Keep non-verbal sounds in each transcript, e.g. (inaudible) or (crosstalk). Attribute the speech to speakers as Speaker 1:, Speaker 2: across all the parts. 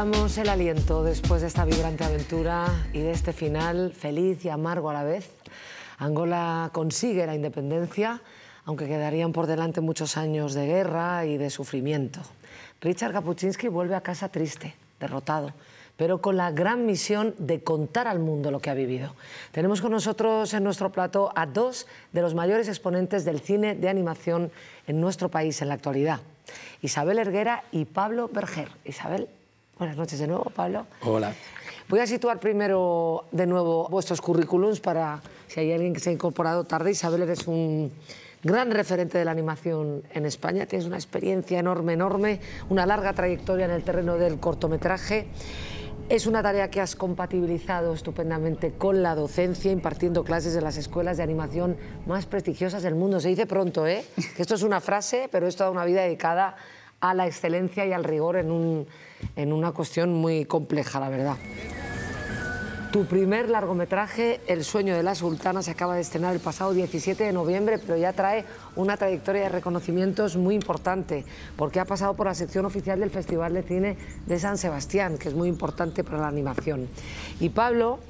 Speaker 1: Damos el aliento después de esta vibrante aventura y de este final feliz y amargo a la vez. Angola consigue la independencia, aunque quedarían por delante muchos años de guerra y de sufrimiento. Richard Kapuczynski vuelve a casa triste, derrotado, pero con la gran misión de contar al mundo lo que ha vivido. Tenemos con nosotros en nuestro plato a dos de los mayores exponentes del cine de animación en nuestro país en la actualidad. Isabel Erguera y Pablo Berger. Isabel, Buenas noches de nuevo, Pablo. Hola. Voy a situar primero de nuevo vuestros currículums para si hay alguien que se ha incorporado tarde. Isabel, eres un gran referente de la animación en España. Tienes una experiencia enorme, enorme, una larga trayectoria en el terreno del cortometraje. Es una tarea que has compatibilizado estupendamente con la docencia, impartiendo clases en las escuelas de animación más prestigiosas del mundo. Se dice pronto, ¿eh? Que esto es una frase, pero es toda una vida dedicada a la excelencia y al rigor en, un, en una cuestión muy compleja, la verdad. Tu primer largometraje, El sueño de la sultana, se acaba de estrenar el pasado 17 de noviembre, pero ya trae una trayectoria de reconocimientos muy importante, porque ha pasado por la sección oficial del Festival de Cine de San Sebastián, que es muy importante para la animación. Y Pablo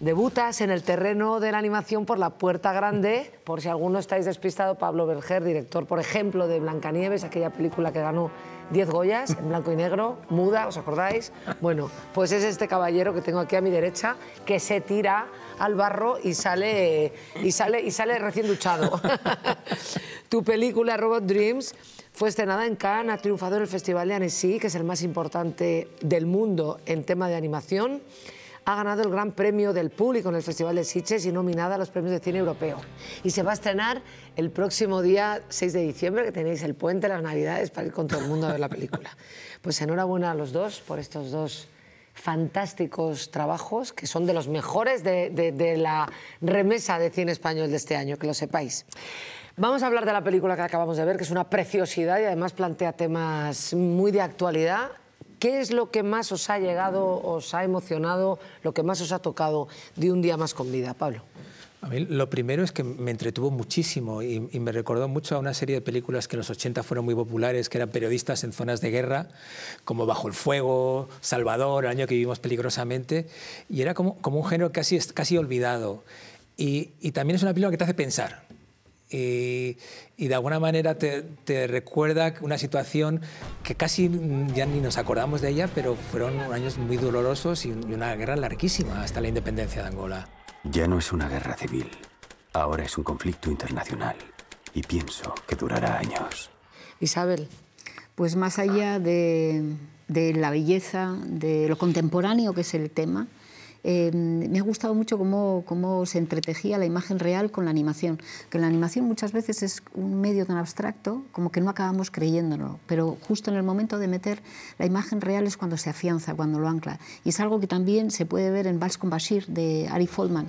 Speaker 1: Debutas en el terreno de la animación por la Puerta Grande. Por si alguno estáis despistado, Pablo Berger, director, por ejemplo, de Blancanieves, aquella película que ganó 10 Goyas en blanco y negro, muda, ¿os acordáis? Bueno, pues es este caballero que tengo aquí a mi derecha que se tira al barro y sale, y sale, y sale recién duchado. (laughs) tu película Robot Dreams fue estrenada en Cannes, ha triunfado en el Festival de Annecy, que es el más importante del mundo en tema de animación ha ganado el Gran Premio del Público en el Festival de Sitges y nominada a los premios de cine europeo. Y se va a estrenar el próximo día 6 de diciembre, que tenéis el puente, de las navidades, para ir con todo el mundo a ver la película. (laughs) Pues enhorabuena a los dos por estos dos fantásticos trabajos que son de los mejores de, de, la remesa de cine español de este año, que lo sepáis. Vamos a hablar de la película que acabamos de ver, que es una preciosidad y además plantea temas muy de actualidad ¿Qué es lo que más os ha llegado, os ha emocionado, lo que más os ha tocado de un día más con vida, Pablo?
Speaker 2: A mí lo primero es que me entretuvo muchísimo y, me recordó mucho a una serie de películas que en los 80 fueron muy populares, que eran periodistas en zonas de guerra, como Bajo el Fuego, Salvador, el año que vivimos peligrosamente, y era como, como un género casi, casi olvidado. Y, y también es una película que te hace pensar, y, de alguna manera te, recuerda una situación que casi ya ni nos acordamos de ella, pero fueron años muy dolorosos y una guerra larguísima hasta la independencia de Angola. Ya no es una guerra civil, ahora es un conflicto internacional y pienso que durará años.
Speaker 3: Isabel, pues más allá de la belleza, de lo contemporáneo que es el tema, Em, me ha gustado mucho cómo, se entretejía la imagen real con la animación, que la animación muchas veces es un medio tan abstracto como que no acabamos creyéndolo, pero justo en el momento de meter la imagen real es cuando se afianza, cuando lo ancla. Y es algo que también se puede ver en Vals con Bashir de Ari Foldman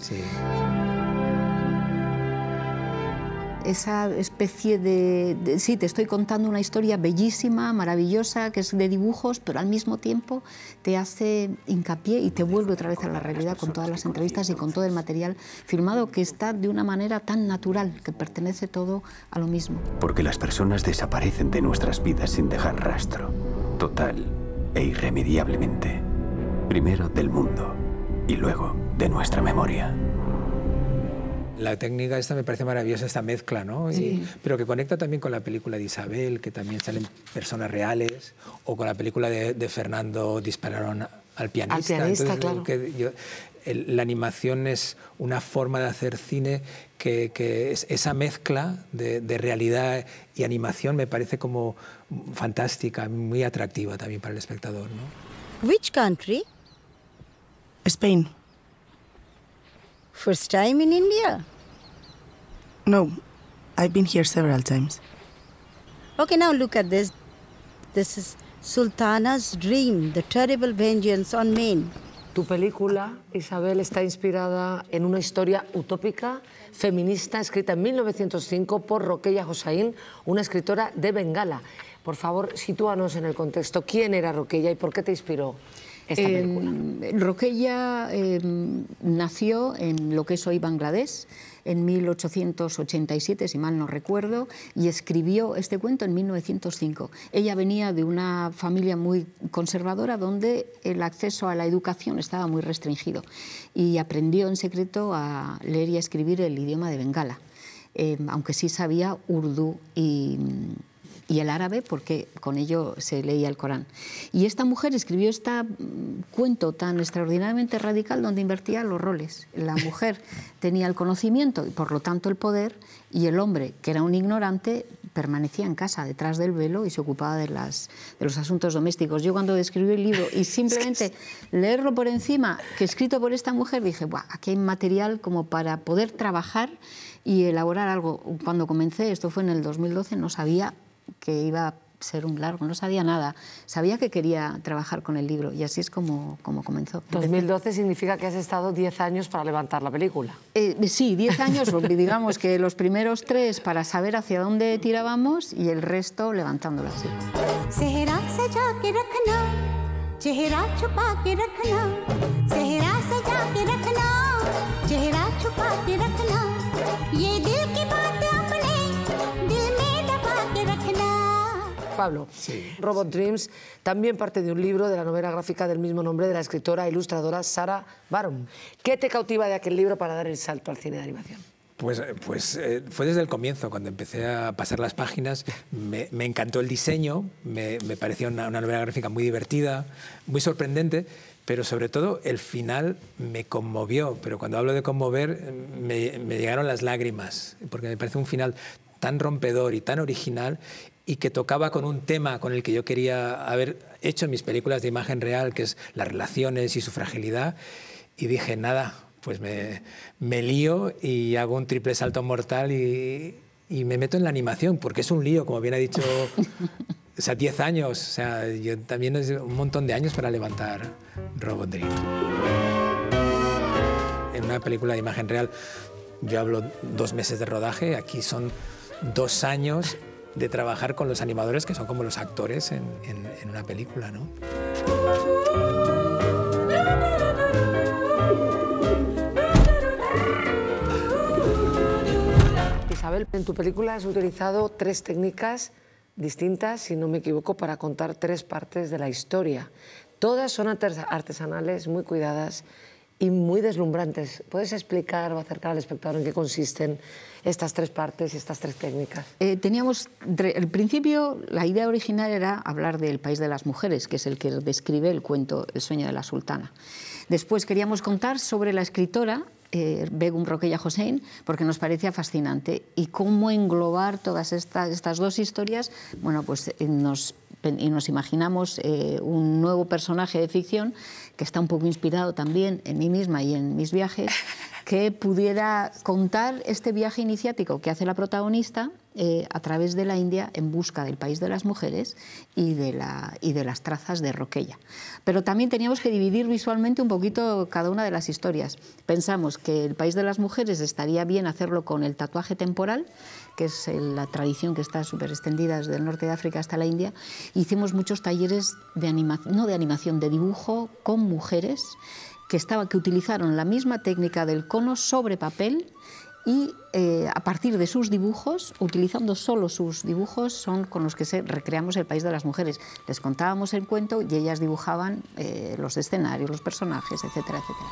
Speaker 3: esa especie de, Sí, te estoy contando una historia bellísima, maravillosa, que es de dibujos, pero al mismo tiempo te hace hincapié y te vuelve otra vez a la realidad con todas las entrevistas y con todo el material filmado que está de una manera tan natural, que pertenece todo a lo mismo.
Speaker 2: Porque las personas desaparecen de nuestras vidas sin dejar rastro, total e irremediablemente. Primero del mundo y luego de nuestra memoria. La técnica esta me parece maravillosa, esta mezcla, ¿no? pero que conecta también con la película de Isabel, que también salen personas reales, o con la película de, Fernando Dispararon al pianista. Que la animación es una forma de hacer cine que, esa mezcla de, realidad y animación me parece como fantástica, muy atractiva también para el espectador.
Speaker 3: ¿no? Which country? Spain. First time in India. No, I've been here several times. Okay, now look at this. This Sultana's Dream, The Terrible Vengeance
Speaker 1: on Maine. Tu película, Isabel, está inspirada en una historia utópica feminista escrita en 1905 por Roqueya Hossain, una escritora de Bengala. Por favor, sitúanos en el contexto. ¿Quién era Roqueya y por qué te inspiró? Esta em,
Speaker 3: película? Roqueya em, nació en lo que es hoy Bangladesh, en 1887, si mal no recuerdo, y escribió este cuento en 1905. Ella venía de una familia muy conservadora donde el acceso a la educación estaba muy restringido y aprendió en secreto a leer y a escribir el idioma de Bengala, eh, aunque sí sabía urdu y y el árabe porque con ello se leía el Corán. Y esta mujer escribió este cuento tan extraordinariamente radical donde invertía los roles. La mujer (laughs) tenía el conocimiento y por lo tanto el poder y el hombre, que era un ignorante, permanecía en casa detrás del velo y se ocupaba de, las, de los asuntos domésticos. Yo cuando escribí el libro y (laughs) simplemente leerlo por encima, que escrito por esta mujer, dije, Buah, aquí hay material como para poder trabajar y elaborar algo. Cuando comencé, esto fue en el 2012, no sabía que iba a ser un largo, no sabía nada. Sabía que quería trabajar con el libro y así es como, como comenzó. 2012
Speaker 1: significa que has estado 10 años para levantar la película.
Speaker 3: Eh, sí, 10 años, digamos que los primeros tres para saber hacia dónde tirábamos y el resto levantándola así.
Speaker 1: Pablo. Robot Dreams, también parte de un libro de la novela gráfica del mismo nombre de la escritora e ilustradora Sara Baron. ¿Qué te cautiva de aquel libro para dar el salto al cine de animación?
Speaker 2: Pues, eh, pues eh, fue desde el comienzo, cuando empecé a pasar las páginas, me, encantó el diseño, me, pareció una, novela gráfica muy divertida, muy sorprendente, pero sobre todo el final me conmovió, pero cuando hablo de conmover me, me llegaron las lágrimas, porque me parece un final tan rompedor y tan original y que tocaba con un tema con el que yo quería haber hecho mis películas de imagen real, que es las relaciones y su fragilidad, y dije, nada, pues me, me lío y hago un triple salto mortal y, me meto en la animación, porque es un lío, como bien ha dicho (laughs) O sea, 10 años, o sea, yo también es un montón de años para levantar Robot Dream. En una película de imagen real, yo hablo dos meses de rodaje, aquí son dos años de trabajar con los animadores que son como los actores en, una película, ¿no?
Speaker 1: Isabel, en tu película has utilizado tres técnicas distintas, si no me equivoco, para contar tres partes de la historia. Todas son artesanales, muy cuidadas y muy deslumbrantes. ¿Puedes explicar o acercar al espectador en qué
Speaker 3: consisten estas tres partes y estas tres técnicas? Eh, teníamos, al principio, la idea original era hablar del país de las mujeres, que es el que describe el cuento El sueño de la sultana. Después queríamos contar sobre la escritora eh, Begum Roqueya Hossein, porque nos parecía fascinante. Y cómo englobar todas estas, dos historias, bueno, pues eh, nos, imaginamos un nuevo personaje de ficción que está un poco inspirado también en mí misma y en mis viajes que pudiera contar este viaje iniciático que hace la protagonista eh, a través de la India en busca del país de las mujeres y de, las trazas de Roquella. Pero también teníamos que dividir visualmente un poquito cada una de las historias. Pensamos que el país de las mujeres estaría bien hacerlo con el tatuaje temporal, que es la tradición que está súper extendida desde el norte de África hasta la India. Hicimos muchos talleres de animación, no de animación, de dibujo con mujeres que, estaba, que utilizaron la misma técnica del cono sobre papel y eh, a partir de sus dibujos, utilizando solo sus dibujos, son con los que se recreamos el país de las mujeres. Les contábamos el cuento y ellas dibujaban eh, los escenarios, los personajes, etcétera, etcétera.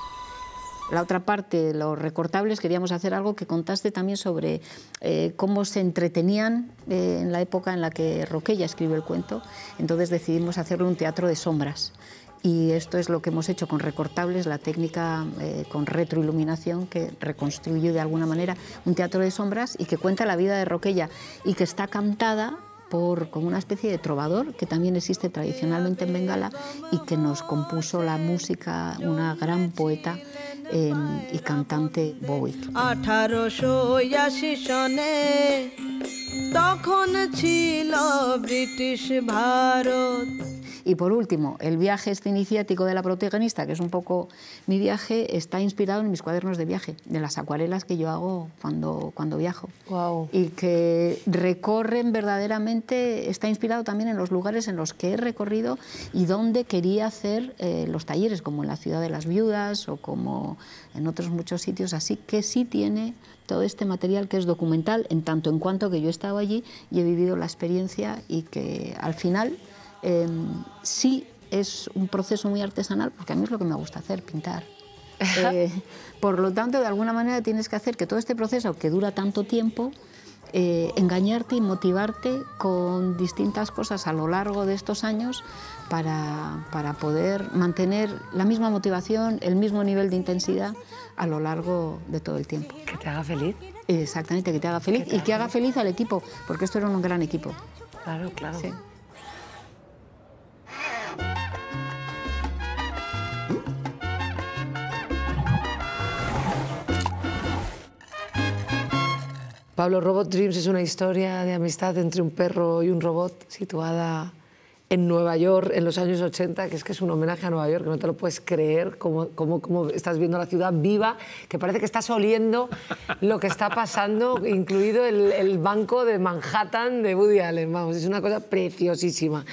Speaker 3: La otra parte, los recortables, queríamos hacer algo que contaste también sobre eh, cómo se entretenían en la época en la que Roquella escribe el cuento. Entonces decidimos hacerle un teatro de sombras y esto es lo que hemos hecho con recortables, la técnica eh, con retroiluminación que reconstruye de alguna manera un teatro de sombras y que cuenta la vida de Roquella y que está cantada por, como una especie de trovador que también existe tradicionalmente en Bengala y que nos compuso la música una gran poeta em, y cantante Bowie. Y por último, el viaje este iniciático de la protagonista, que es un poco mi viaje, está inspirado en mis cuadernos de viaje, de las acuarelas que yo hago cuando, cuando viajo. Y que recorren verdaderamente, está inspirado también en los lugares en los que he recorrido y donde quería hacer eh, los talleres, como en la ciudad de las viudas o como en otros muchos sitios. Así que sí tiene todo este material que es documental, en tanto en cuanto que yo he estado allí y he vivido la experiencia y que al final Em, sí es un proceso muy artesanal, porque a mí es lo que me gusta hacer, pintar. (laughs) Eh, por lo tanto, de alguna manera tienes que hacer que todo este proceso, que dura tanto tiempo, eh, engañarte y motivarte con distintas cosas a lo largo de estos años para, poder mantener la misma motivación, el mismo nivel de intensidad a lo largo de todo el tiempo. Que te haga feliz. Exactamente, que te haga feliz y que haga feliz al equipo, porque esto era un gran equipo.
Speaker 1: Claro, claro. Pablo, Robot Dreams es una historia de amistad entre un perro y un robot situada en Nueva York en los años 80, que es que es un homenaje a Nueva York, que no te lo puedes creer, como, cómo estás viendo la ciudad viva, que parece que estás oliendo lo que está pasando, incluido el, el, banco de Manhattan de Woody Allen, vamos, es una cosa preciosísima.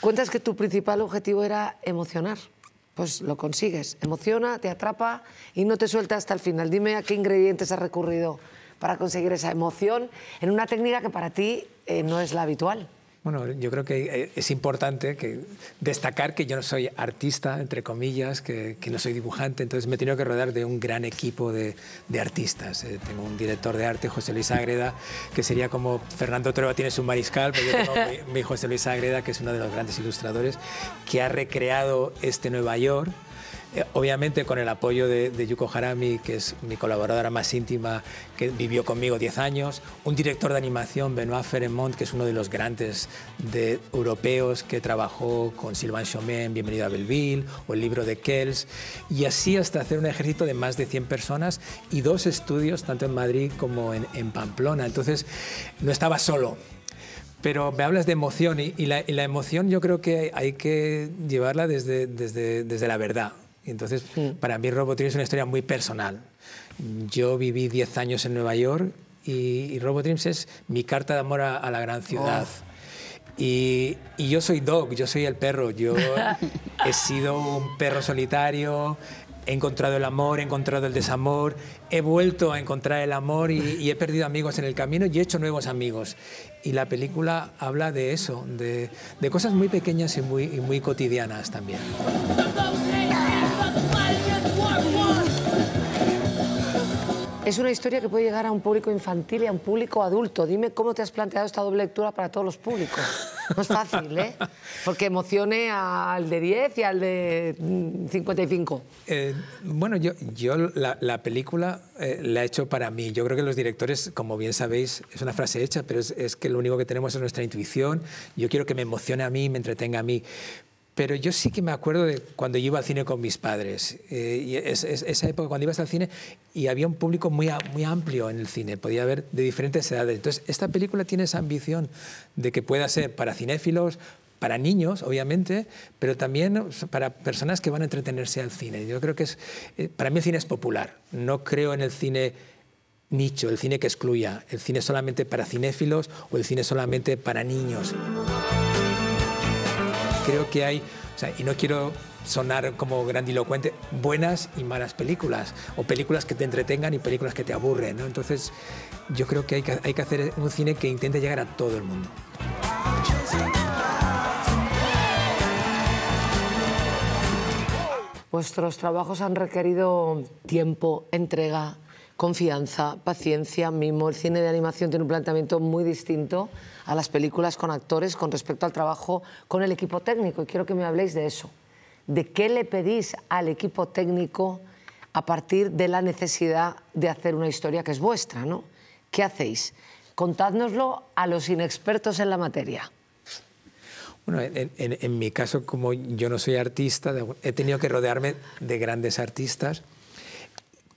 Speaker 1: Cuentas que tu principal objetivo era emocionar, pues lo consigues, emociona, te atrapa y no te suelta hasta el final. Dime a qué ingredientes has recurrido para conseguir esa emoción en una técnica que para ti eh, no es la habitual.
Speaker 2: Bueno, yo creo que eh, es importante que destacar que yo no soy artista, entre comillas, que, no soy dibujante, entonces me he tenido que rodar de un gran equipo de, artistas. Eh. tengo un director de arte, José Luis Ágreda, que sería como Fernando Treva tiene su mariscal, pero yo tengo mi, José Luis Ágreda, que es uno de los grandes ilustradores, que ha recreado este Nueva York eh, obviamente con el apoyo de, Yuko Harami, que es mi colaboradora más íntima, que vivió conmigo 10 años, un director de animación, Benoit Ferremont, que es uno de los grandes europeos que trabajó con Sylvain Chomet en Bienvenido a Belleville o el libro de Kells, y así hasta hacer un ejército de más de 100 personas y dos estudios, tanto en Madrid como en, Pamplona. Entonces, no estaba solo, pero me hablas de emoción y, la, emoción yo creo que hay que llevarla desde la verdad. Entonces, para mí RoboTrims es una historia muy personal. Yo viví 10 años en Nueva York y, y es mi carta de amor a, la gran ciudad. Oh. Y, yo soy dog, yo soy el perro. Yo (laughs) he sido un perro solitario, he encontrado el amor, he encontrado el desamor, he vuelto a encontrar el amor y, he perdido amigos en el camino y he hecho nuevos amigos. Y la película habla de eso, de, cosas muy pequeñas y muy, y muy cotidianas también.
Speaker 1: Es una historia que puede llegar a un público infantil y a un público adulto. Dime cómo te has planteado esta doble lectura para todos los públicos. No es fácil, ¿eh? Porque emocione al de 10 y al de 55. Mm,
Speaker 2: eh, bueno, yo, yo la, película eh, la he hecho para mí. Yo creo que los directores, como bien sabéis, es una frase hecha, pero es que lo único que tenemos es nuestra intuición. Yo quiero que me emocione a mí, me entretenga a mí. Pero yo sí que me acuerdo de cuando yo iba al cine con mis padres. Eh, y esa época cuando ibas al cine y había un público muy, muy amplio en el cine, podía haber de diferentes edades. Entonces, esta película tiene esa ambición de que pueda ser para cinéfilos, para niños, obviamente, pero también para personas que van a entretenerse al cine. Yo creo que eh, para mí el cine es popular. No creo en el cine nicho, el cine que excluya, el cine solamente para cinéfilos o el cine solamente para niños creo que hay, y no quiero sonar como grandilocuente, buenas y malas películas, o películas que te entretengan y películas que te aburren. Entonces, yo creo que hay, que hay que hacer un cine que intente llegar a todo el mundo.
Speaker 1: Vuestros trabajos han requerido tiempo, entrega, confianza, paciencia, mimo. El cine de animación tiene un planteamiento muy distinto a las películas con actores con respecto al trabajo con el equipo técnico. Y quiero que me habléis de eso. ¿De qué le pedís al equipo técnico a partir de la necesidad de hacer una historia que es vuestra? ¿no? ¿Qué hacéis? Contádnoslo a los inexpertos en la materia.
Speaker 2: Bueno, en, en mi caso, como yo no soy artista, he tenido que rodearme de grandes artistas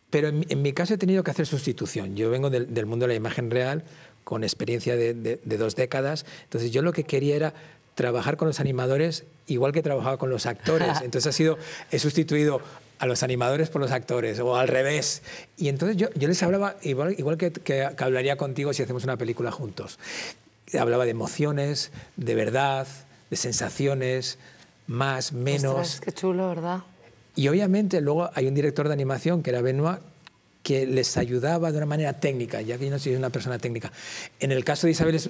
Speaker 2: pero en, mi caso he tenido que hacer sustitución. Yo vengo del, mundo de la imagen real, con experiencia de, dos décadas. Entonces yo lo que quería era trabajar con los animadores igual que trabajaba con los actores. (laughs) Entonces ha sido, he sustituido a los animadores por los actores, o al revés. Y entonces yo, yo les hablaba, igual, que, que, hablaría contigo si hacemos una película juntos, hablaba de emociones, de verdad, de sensaciones, más, menos.
Speaker 1: qué chulo, ¿verdad?
Speaker 2: Y obviamente luego hay un director de animación, que era Benoit, que les ayudaba de una manera técnica, ya que yo no soy una persona técnica. En el caso de Isabel es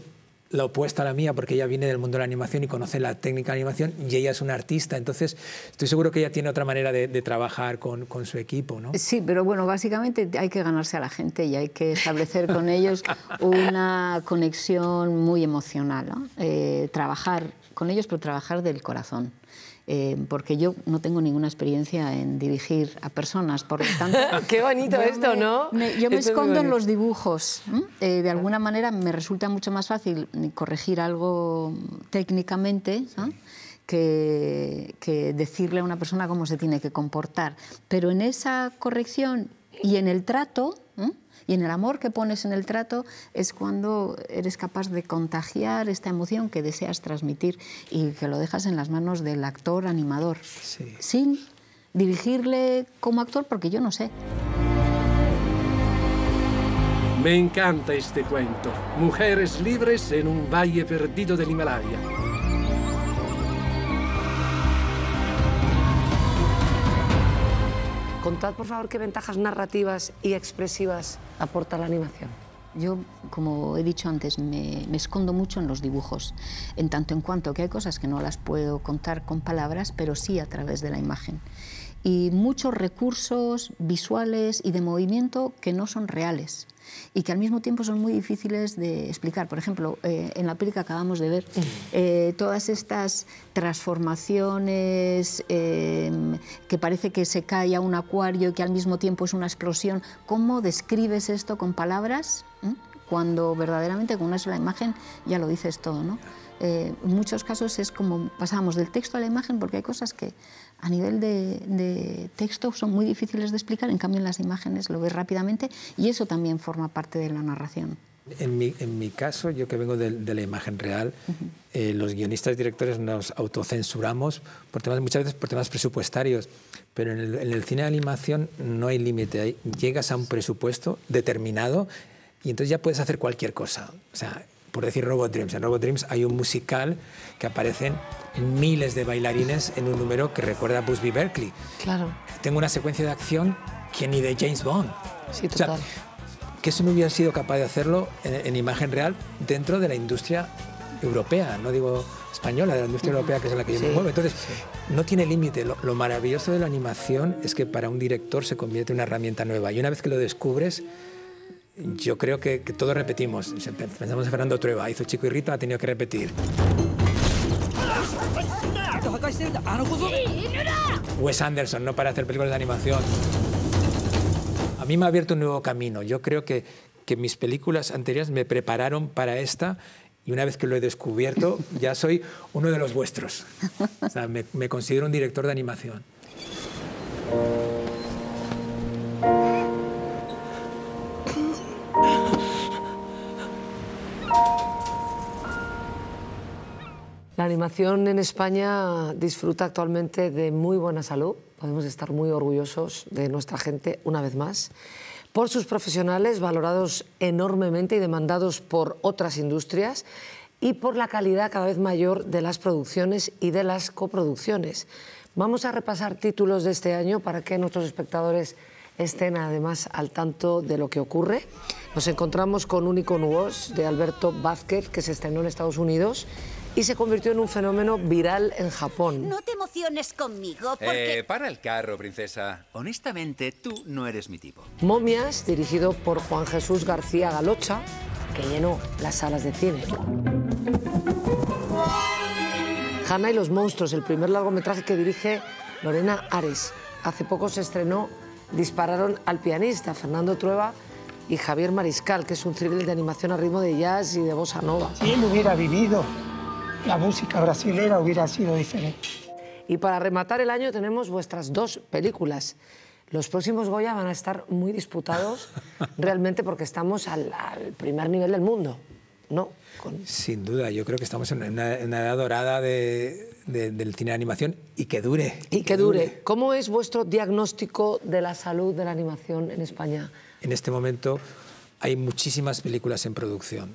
Speaker 2: la opuesta a la mía, porque ella viene del mundo de la animación y conoce la técnica de animación y ella es una artista, entonces estoy seguro que ella tiene otra manera de, trabajar con, su equipo, ¿no?
Speaker 3: Sí, pero bueno, básicamente hay que ganarse a la gente y hay que establecer con ellos una conexión muy emocional, eh, trabajar con ellos, pero trabajar del corazón. Eh, porque yo no tengo ninguna experiencia en dirigir a personas, por lo tanto... (laughs) ¡Qué bonito esto, ¿no? yo me escondo en los dibujos. Eh, de alguna manera me resulta mucho más fácil corregir algo técnicamente. que, decirle a una persona cómo se tiene que comportar. Pero en esa corrección y en el trato, y en el amor que pones en el trato es cuando eres capaz de contagiar esta emoción que deseas transmitir y que lo dejas en las manos del actor animador, sin dirigirle como actor porque yo no sé.
Speaker 2: Me encanta este cuento, Mujeres libres en un valle perdido del Himalaya.
Speaker 1: Contad, por favor, qué ventajas narrativas y expresivas
Speaker 3: aporta la animación. Yo, como he dicho antes, me, me, escondo mucho en los dibujos, en tanto en cuanto que hay cosas que no las puedo contar con palabras, pero sí a través de la imagen. Y muchos recursos visuales y de movimiento que no son reales, y que al mismo tiempo son muy difíciles de explicar. Por ejemplo, eh, en la película que acabamos de ver, eh, todas estas transformaciones eh, que parece que se cae a un acuario y que al mismo tiempo es una explosión, ¿cómo describes esto con palabras? ¿Mm? cuando verdaderamente con una sola imagen ya lo dices todo, ¿no? Eh, en muchos casos es como pasamos del texto a la imagen porque hay cosas que a nivel de, texto son muy difíciles de explicar, en cambio en las imágenes lo ves rápidamente y eso también forma parte de la narración.
Speaker 2: En mi, caso, yo que vengo de, la imagen real, eh, los guionistas directores nos autocensuramos por temas, muchas veces por temas presupuestarios, pero en el, en el cine de animación no hay límite. Llegas a un presupuesto determinado y entonces ya puedes hacer cualquier cosa. O sea, por decir Robot Dreams, en Robot Dreams hay un musical que aparecen miles de bailarines en un número que recuerda a Busby Berkeley. Claro. Tengo una secuencia de acción que ni de James Bond. Sí, total. O sea, que eso no hubiera sido capaz de hacerlo en, imagen real dentro de la industria europea, no digo española, de la industria europea que es en la que yo me muevo. Entonces, no tiene límite. lo maravilloso de la animación es que para un director se convierte en una herramienta nueva y una vez que lo descubres, yo creo que, todos repetimos. Pensamos en Fernando Trueba, hizo Chico y Rita, ha tenido que repetir. Wes Anderson no para hacer películas de animación. A mí me ha abierto un nuevo camino. Yo creo que, que mis películas anteriores me prepararon para esta y una vez que lo he descubierto ya soy uno de los vuestros. O sea, me considero un director de animación.
Speaker 1: La animación en España disfruta actualmente de muy buena salud. Podemos estar muy orgullosos de nuestra gente una vez más por sus profesionales valorados enormemente y demandados por otras industrias y por la calidad cada vez mayor de las producciones y de las coproducciones. Vamos a repasar títulos de este año para que nuestros espectadores estén además al tanto de lo que ocurre. Nos encontramos con un icono de Alberto Vázquez que se estrenó en Estados Unidos y se convirtió en un fenómeno viral en Japón. No
Speaker 2: te emociones conmigo eh, porque... Eh, para el carro, princesa. Honestamente, tú no eres mi tipo.
Speaker 1: Momias, dirigido por Juan Jesús García Galocha, que llenó las salas de cine. Hanna y los monstruos, el primer largometraje que dirige Lorena Ares. Hace poco se estrenó dispararon al pianista Fernando Trueba y Javier Mariscal, que es un thriller de animación a ritmo de jazz y de bossa nova. Si él hubiera vivido, la música brasilera hubiera sido diferente. Y para rematar el año tenemos vuestras dos películas. Los próximos Goya van a estar muy disputados (laughs) realmente porque estamos al primer nivel del mundo. ¿no?
Speaker 2: Sin duda, yo creo que estamos en una, edad dorada del cine de animación y que dure. Y
Speaker 1: que, dure. ¿Cómo es vuestro diagnóstico de la salud de la animación en España?
Speaker 2: En este momento hay muchísimas películas en producción.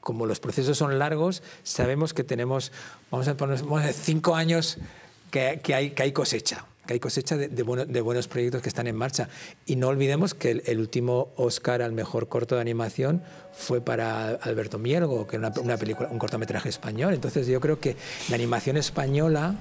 Speaker 2: Como los procesos son largos, sabemos que tenemos, vamos a poner, cinco años que hay cosecha que hay cosecha de, buenos proyectos que están en marcha. Y no olvidemos que el, último Oscar al mejor corto de animación fue para Alberto Miergo que era una, película, un cortometraje español. Entonces yo creo que la animación española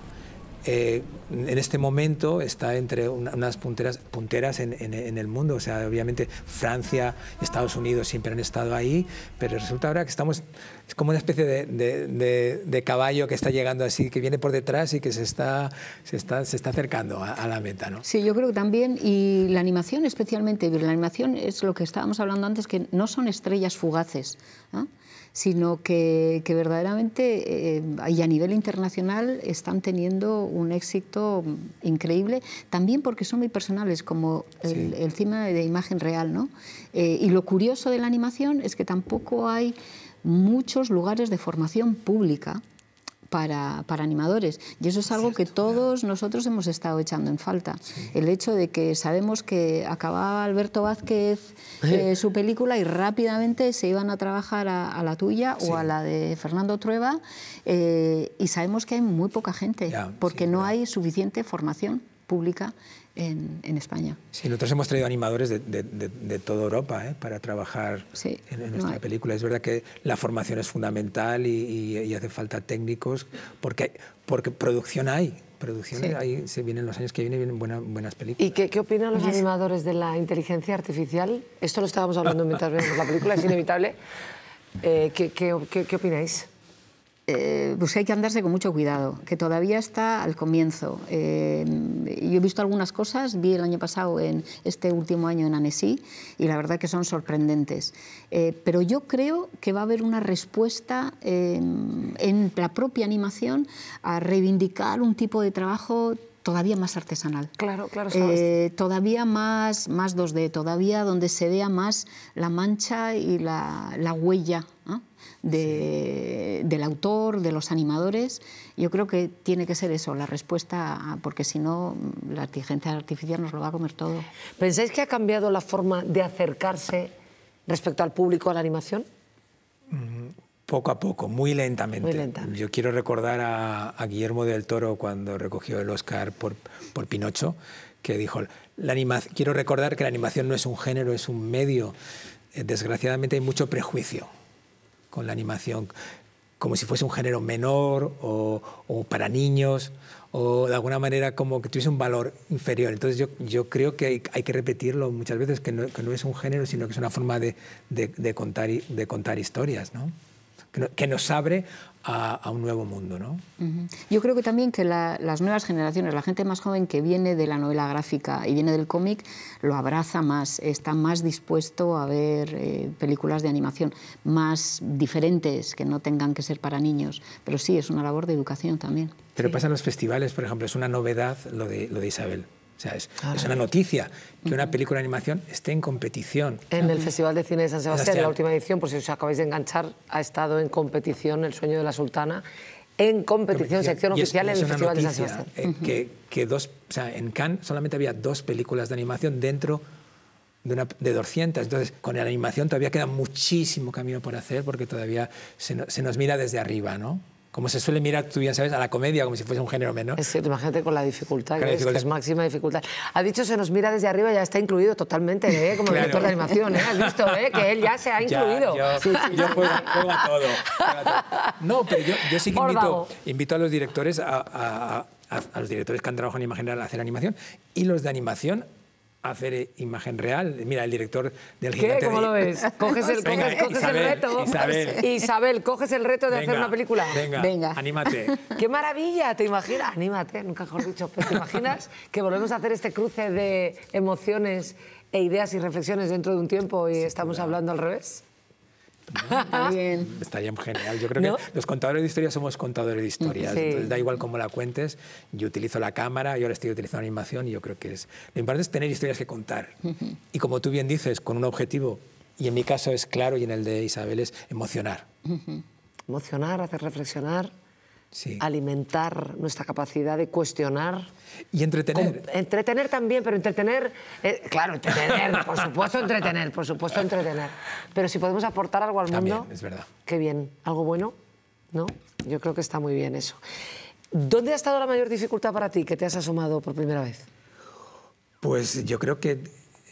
Speaker 2: eh, en este momento está entre unas punteras, punteras en, en, el mundo. O sea, obviamente Francia, Estados Unidos siempre han estado ahí, pero resulta ahora que estamos es como una especie de, caballo que está llegando así, que viene por detrás y que se está, está, se está acercando a, la meta. ¿no? Sí,
Speaker 3: yo creo que también, y la animación especialmente, la animación es lo que estábamos hablando antes, que no son estrellas fugaces. sino que, verdaderamente eh, y a nivel internacional están teniendo un éxito increíble, también porque son muy personales, como el, cine de imagen real. ¿no? Eh, y lo curioso de la animación es que tampoco hay muchos lugares de formación pública para, animadores. Y eso es algo que todos nosotros hemos estado echando en falta. El hecho de que sabemos que acababa Alberto Vázquez eh, su película y rápidamente se iban a trabajar a, la tuya o a la de Fernando Trueba eh, y sabemos que hay muy poca gente porque no hay suficiente formación pública en, España.
Speaker 2: Sí, nosotros hemos traído animadores de, de, toda Europa ¿eh? para trabajar en, nuestra película. Es verdad que la formación es fundamental y, hace falta técnicos, porque, porque producción hay. Producción hay, se vienen los años que vienen, vienen buenas, buenas películas.
Speaker 1: ¿Y qué, qué opinan los animadores de la inteligencia artificial? Esto lo estábamos hablando
Speaker 2: mientras vemos la
Speaker 1: película,
Speaker 3: es inevitable. Eh, qué opináis? Eh, pues hay que andarse con mucho cuidado, que todavía está al comienzo. Eh, yo he visto algunas cosas, vi el año pasado, en este último año en Annecy, y la verdad que son sorprendentes. Eh, pero yo creo que va a haber una respuesta en la propia animación a reivindicar un tipo de trabajo todavía más artesanal. Claro, claro. todavía más, más 2D, todavía donde se vea más la mancha y la huella del autor, de los animadores. Yo creo que tiene que ser eso, la respuesta, porque si no, la inteligencia artificial nos lo va a comer todo. ¿Pensáis que ha cambiado la forma de acercarse respecto al
Speaker 1: público a la animación?
Speaker 2: Mm, poco a poco, muy lentamente. Yo quiero recordar a, Guillermo del Toro cuando recogió el Oscar por, Pinocho, que dijo, la quiero recordar que la animación no es un género, es un medio. Eh, desgraciadamente hay mucho prejuicio con la animación como si fuese un género menor o, para niños o de alguna manera como que tuviese un valor inferior. Entonces yo, yo creo que hay, que repetirlo muchas veces, que no, es un género, sino que es una forma de, contar, de contar historias, que, nos abre a, un nuevo mundo. ¿no?
Speaker 3: Yo creo que también que las nuevas generaciones, la gente más joven que viene de la novela gráfica y viene del cómic, lo abraza más, está más dispuesto a ver eh, películas de animación más diferentes, que no tengan que ser para niños. Pero sí, es una labor de educación también.
Speaker 2: Pero sí. los festivales, por ejemplo, es una novedad lo de, lo de Isabel sea, es, una noticia que una película de animación esté en competición.
Speaker 1: En el Festival de Cine de San Sebastián, la última edición, por si os acabáis de enganchar, ha estado en competición El sueño de la sultana, en competición, sección oficial en el Festival de San Sebastián. Eh, que,
Speaker 2: que, dos, en Cannes solamente había dos películas de animación dentro de, una, de 200. Entonces, con la animación todavía queda muchísimo camino por hacer porque todavía se nos mira desde arriba, ¿no? como se suele mirar, tú ya sabes, a la comedia como si fuese un género menor. Es cierto, imagínate con la dificultad, Es, máxima dificultad. Ha
Speaker 1: dicho, se nos mira desde arriba, ya está incluido totalmente, ¿eh? como director de animación, ¿eh? has visto ¿eh? que él ya se ha (laughs)
Speaker 2: incluido. yo, juego, todo, No, pero yo, sí que invito, a los directores, a, a los directores que han trabajado en imaginar a hacer animación y los de animación hacer imagen real. Mira, el director del ¿Qué? ¿Cómo lo ves? (laughs) Coges el, Isabel, reto. (laughs)
Speaker 1: Isabel. coges el reto de hacer una película. Venga, venga, anímate. (laughs) ¡Qué maravilla! ¿Te imaginas? Anímate, nunca mejor dicho. ¿Te imaginas que volvemos a hacer este cruce de emociones e ideas y reflexiones dentro de un tiempo y estamos hablando al revés?
Speaker 3: Está ah. bien.
Speaker 2: Estaría genial. Yo creo que los contadores de historias somos contadores de historias. da igual cómo la cuentes. Yo utilizo la cámara, yo ahora estoy utilizando animación y yo creo que es. Lo importante es tener historias que contar. Y como tú bien dices, con un objetivo, y en mi caso es claro y en el de Isabel es emocionar.
Speaker 1: Emocionar, hacer reflexionar alimentar nuestra capacidad de cuestionar.
Speaker 2: Y entretener.
Speaker 1: entretener también, pero entretener, eh, claro, entretener, (laughs) por supuesto entretener, por supuesto entretener. Pero si podemos aportar algo al también, mundo, es verdad. qué bien, algo bueno, ¿no? Yo creo que está muy bien eso. ¿Dónde ha estado la mayor dificultad para ti que te has asomado por primera vez?
Speaker 2: Pues yo creo que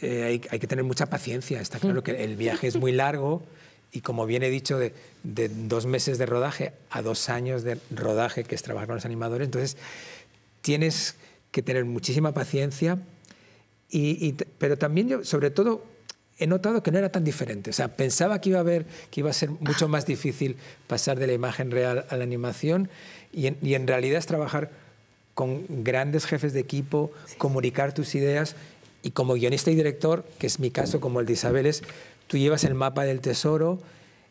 Speaker 2: eh, hay, hay, que tener mucha paciencia. Está claro mm. que el viaje es muy largo y como bien he dicho, de, dos meses de rodaje a dos años de rodaje, que es trabajar con los animadores, entonces tienes que tener muchísima paciencia, y, pero también yo, sobre todo, he notado que no era tan diferente. O sea, pensaba que iba a haber, que iba a ser mucho más difícil pasar de la imagen real a la animación y en, realidad es trabajar con grandes jefes de equipo, comunicar tus ideas y como guionista y director, que es mi caso como el de Isabel, es tú llevas el mapa del tesoro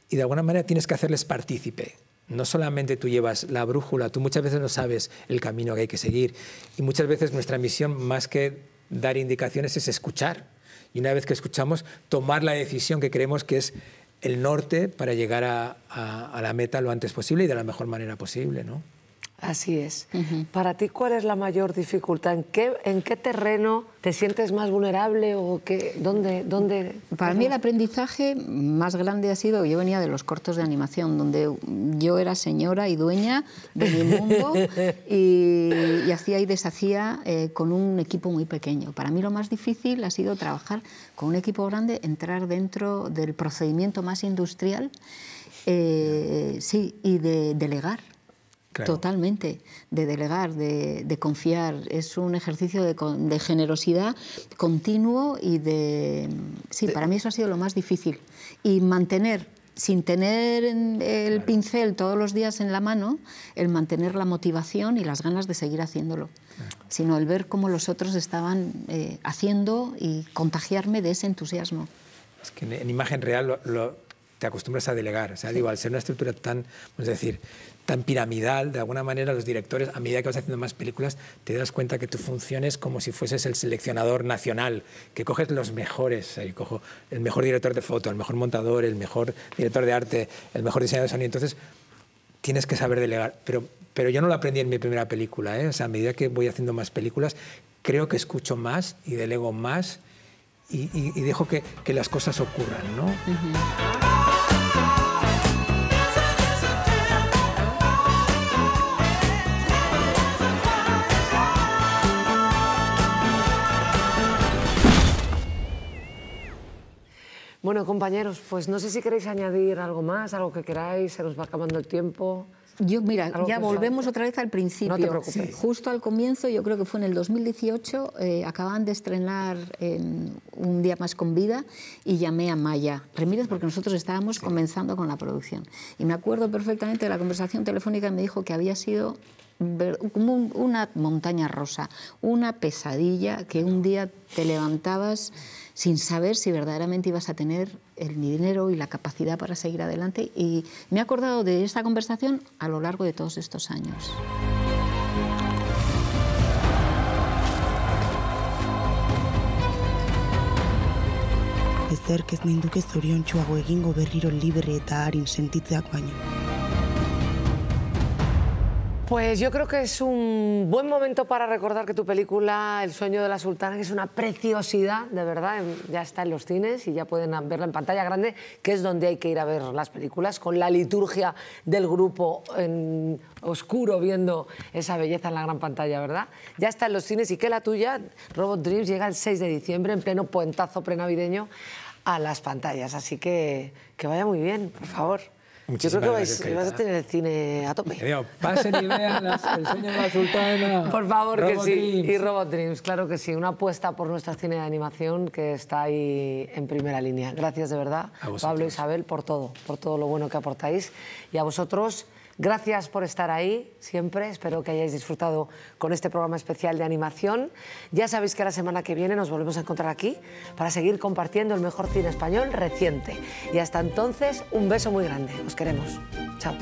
Speaker 2: y de alguna manera tienes que hacerles partícipe. No solamente tú llevas la brújula, tú muchas veces no sabes el camino que hay que seguir. Y muchas veces nuestra misión, más que dar indicaciones, es escuchar. Y una vez que escuchamos, tomar la decisión que creemos que es el norte para llegar a, la meta lo antes posible y de la mejor manera posible. ¿no?
Speaker 1: Así es. Para ti, ¿cuál es la mayor dificultad? ¿En qué, terreno te sientes más vulnerable o qué, dónde, dónde?
Speaker 3: Para mí el aprendizaje más grande ha sido, yo venía de los cortos de animación, donde yo era señora y dueña de mi mundo (laughs) y, hacía y deshacía eh, con un equipo muy pequeño. Para mí lo más difícil ha sido trabajar con un equipo grande, entrar dentro del procedimiento más industrial, eh, sí, y de delegar Totalmente, de delegar, de, confiar. Es un ejercicio de, generosidad continuo y de... Sí, para mí eso ha sido lo más difícil. Y mantener, sin tener el pincel todos los días en la mano, el mantener la motivación y las ganas de seguir haciéndolo, sino el ver cómo los otros estaban eh, haciendo y contagiarme de ese entusiasmo.
Speaker 2: Es que en, imagen real lo, te acostumbras a delegar. O sea, digo, al ser una estructura tan, es decir, tan piramidal, de alguna manera los directores, a medida que vas haciendo más películas, te das cuenta que tú funciones como si fueses el seleccionador nacional, que coges los mejores, cojo el mejor director de foto, el mejor montador, el mejor director de arte, el mejor diseñador de sonido, entonces tienes que saber delegar, pero, pero yo no lo aprendí en mi primera película, ¿eh? o sea, a medida que voy haciendo más películas, creo que escucho más y delego más y, y, dejo que, que, las cosas ocurran, ¿no?
Speaker 1: Bueno, compañeros, pues no sé si queréis añadir algo más, algo que queráis, se nos va acabando el tiempo.
Speaker 3: Yo, mira, ya volvemos otra vez al principio. No te preocupes. Justo al comienzo, yo creo que fue en el 2018, eh, acababan de estrenar Un Día Más con Vida y llamé a Maya Ramírez porque nosotros estábamos comenzando con la producción. Y me acuerdo perfectamente de la conversación telefónica, me dijo que había sido como una montaña rosa, una pesadilla que un día te levantabas sin saber si verdaderamente ibas a tener el dinero y la capacidad para seguir adelante. Y me he acordado de esta conversación a lo largo de todos estos años.
Speaker 1: Pues yo creo que es un buen momento para recordar que tu película El sueño de la sultana, que es una preciosidad, de verdad, ya está en los cines y ya pueden verla en pantalla grande, que es donde hay que ir a ver las películas, con la liturgia del grupo en oscuro viendo esa belleza en la gran pantalla, ¿verdad? Ya está en los cines y que la tuya, Robot Dreams, llega el 6 de diciembre en pleno puentazo prenavideño a las pantallas, así que que vaya muy bien, por favor.
Speaker 2: Yo creo que vais, a
Speaker 1: tener el cine a tope.
Speaker 2: pasen y vean las, el de la sultana. Por favor, que sí. Y Robot
Speaker 1: Dreams, claro que sí. Una apuesta por nuestro cine de animación que está ahí en primera línea. Gracias de verdad, Pablo e Isabel, por todo, por todo lo bueno que aportáis. Y a vosotros... Gracias por estar ahí siempre. Espero que hayáis disfrutado con este programa especial de animación. Ya sabéis que la semana que viene nos volvemos a encontrar aquí para seguir compartiendo el mejor cine español reciente. Y hasta entonces, un beso muy grande. Os queremos. Chao.